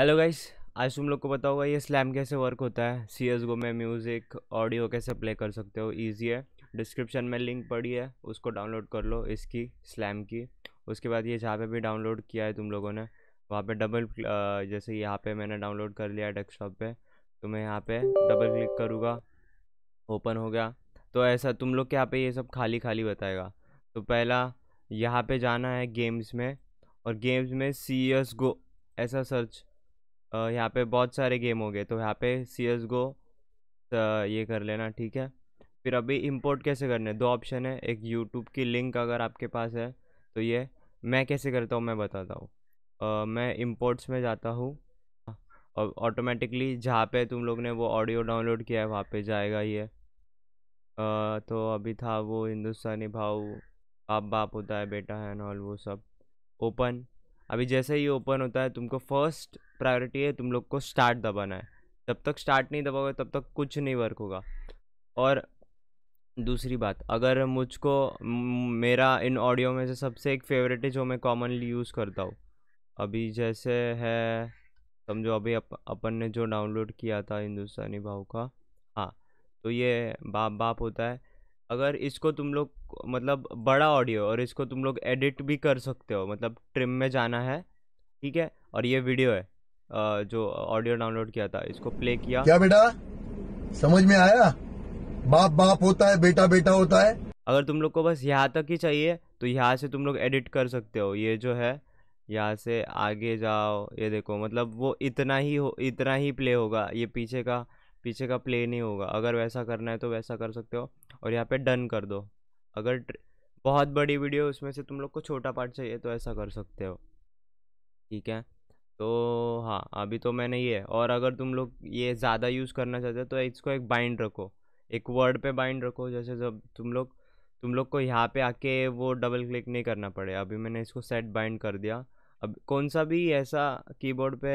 hello guys आज तुम लोग को बताऊंगा ये स्लैम कैसे वर्क होता है सी एस गो में म्यूज़िक ऑडियो कैसे प्ले कर सकते हो इजी है डिस्क्रिप्शन में लिंक पड़ी है उसको डाउनलोड कर लो इसकी स्लैम की उसके बाद ये जहाँ पे भी डाउनलोड किया है तुम लोगों ने वहाँ पे डबल जैसे यहाँ पे मैंने डाउनलोड कर लिया डेस्कटॉप पर तो मैं यहाँ पर डबल क्लिक करूँगा ओपन हो गया तो ऐसा तुम लोग के यहाँ पर ये सब खाली खाली बताएगा तो पहला यहाँ पर जाना है गेम्स में और गेम्स में सी एस गो ऐसा सर्च यहाँ पे बहुत सारे गेम हो गए तो यहाँ पे सी एस गो ये कर लेना ठीक है फिर अभी इंपोर्ट कैसे करने दो ऑप्शन है एक यूट्यूब की लिंक अगर आपके पास है तो ये मैं कैसे करता हूँ मैं बताता हूँ मैं इंपोर्ट्स में जाता हूँ और ऑटोमेटिकली जहाँ पे तुम लोग ने वो ऑडियो डाउनलोड किया है वहाँ पे जाएगा ये आ, तो अभी था वो हिंदुस्तानी भाव बाप बाप होता है बेटा है एंड ऑल वो सब ओपन अभी जैसे ही ओपन होता है तुमको फर्स्ट प्रायोरिटी है तुम लोग को स्टार्ट दबाना है जब तक स्टार्ट नहीं दबाओगे तब तक कुछ नहीं वर्क होगा और दूसरी बात अगर मुझको मेरा इन ऑडियो में से सबसे एक फेवरेट है जो मैं कॉमनली यूज़ करता हूँ अभी जैसे है समझो अभी अप, अपन ने जो डाउनलोड किया था हिंदुस्तानी भाव का हाँ तो ये बाप बाप होता है अगर इसको तुम लोग मतलब बड़ा ऑडियो और इसको तुम लोग एडिट भी कर सकते हो मतलब ट्रिम में जाना है ठीक है और ये वीडियो है जो ऑडियो डाउनलोड किया था इसको प्ले किया क्या बेटा समझ में आया बाप बाप होता है बेटा बेटा होता है अगर तुम लोग को बस यहाँ तक ही चाहिए तो यहाँ से तुम लोग एडिट कर सकते हो ये जो है यहाँ से आगे जाओ ये देखो मतलब वो इतना ही हो इतना ही प्ले होगा ये पीछे का पीछे का प्ले नहीं होगा अगर वैसा करना है तो वैसा कर सकते हो और यहाँ पे डन कर दो अगर बहुत बड़ी वीडियो उसमें से तुम लोग को छोटा पार्ट चाहिए तो ऐसा कर सकते हो ठीक है तो हाँ अभी तो मैंने ये और अगर तुम लोग ये ज़्यादा यूज़ करना चाहते हो तो इसको एक बाइंड रखो एक वर्ड पे बाइंड रखो जैसे जब तुम लोग तुम लोग को यहाँ पे आके वो डबल क्लिक नहीं करना पड़े अभी मैंने इसको सेट बाइंड कर दिया अब कौन सा भी ऐसा कीबोर्ड पे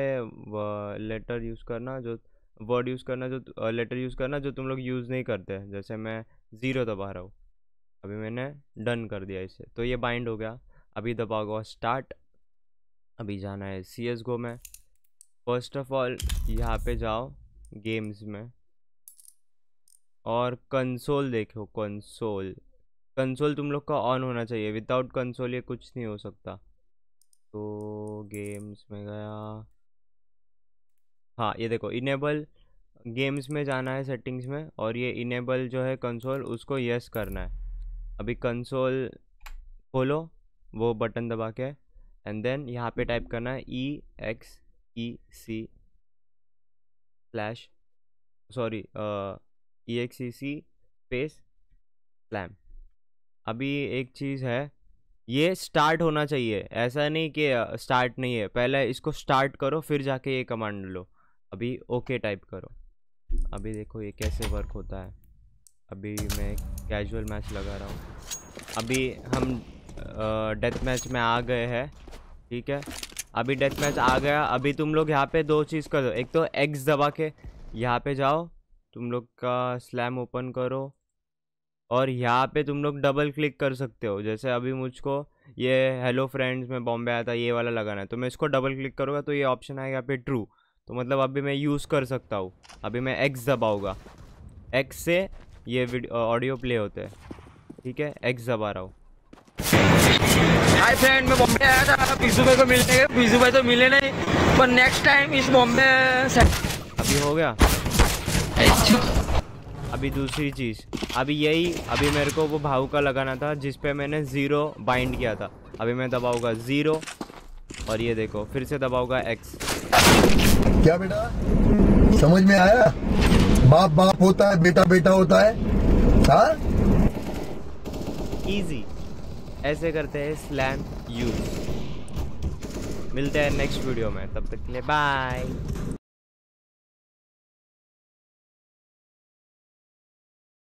लेटर यूज़ करना जो वर्ड यूज़ करना जो लेटर यूज़ करना जो तुम लोग यूज़ नहीं करते जैसे मैं ज़ीरो दबा रहा हूँ अभी मैंने डन कर दिया इसे तो ये बाइंड हो गया अभी दबाओगे स्टार्ट अभी जाना है सी एस गो में फर्स्ट ऑफ ऑल यहाँ पे जाओ गेम्स में और कंसोल देखो कंसोल कंसोल तुम लोग का ऑन होना चाहिए विदाउट कंसोल ये कुछ नहीं हो सकता तो गेम्स में गया हाँ ये देखो इनेबल गेम्स में जाना है सेटिंग्स में और ये इनेबल जो है कंसोल उसको यस करना है अभी कंसोल खोलो वो बटन दबा के एंड देन यहाँ पे टाइप करना है E X E C slash sorry E X E C space slam अभी एक चीज़ है ये स्टार्ट होना चाहिए ऐसा नहीं कि स्टार्ट uh, नहीं है पहले इसको स्टार्ट करो फिर जाके ये कमांड लो अभी ओके टाइप करो अभी देखो ये कैसे वर्क होता है अभी मैं कैजुअल मैच लगा रहा हूँ अभी हम डेथ मैच में आ गए हैं ठीक है अभी डेथ मैच आ गया अभी तुम लोग यहाँ पे दो चीज़ करो एक तो एक्स दबा के यहाँ पे जाओ तुम लोग का स्लैम ओपन करो और यहाँ पे तुम लोग डबल क्लिक कर सकते हो जैसे अभी मुझको ये हेलो फ्रेंड्स में बॉम्बे आया था ये वाला लगाना है तो मैं इसको डबल क्लिक करूँगा तो ये ऑप्शन आएगा पे ट्रू तो मतलब अभी मैं यूज़ कर सकता हूँ अभी मैं एक्स दबाऊँगा एक्स से ये ऑडियो प्ले होते हैं ठीक है एक्स दबा रहा हूँ हाय फ्रेंड मैं बॉम्बे आया था भाई को मिलने गए भाई तो मिले नहीं पर नेक्स्ट टाइम इस बॉम्बे अभी हो गया अभी दूसरी चीज़ अभी यही अभी मेरे को वो भाव का लगाना था जिस पे मैंने ज़ीरो बाइंड किया था अभी मैं दबाऊंगा ज़ीरो और ये देखो फिर से दबाऊंगा एक्स क्या बेटा समझ में आया बाप बाप होता है बेटा बेटा होता है हाँ इजी ऐसे करते हैं स्लैम यूज मिलते हैं नेक्स्ट वीडियो में तब तक के लिए बाय